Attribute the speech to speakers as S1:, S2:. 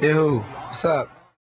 S1: Yo, What's up?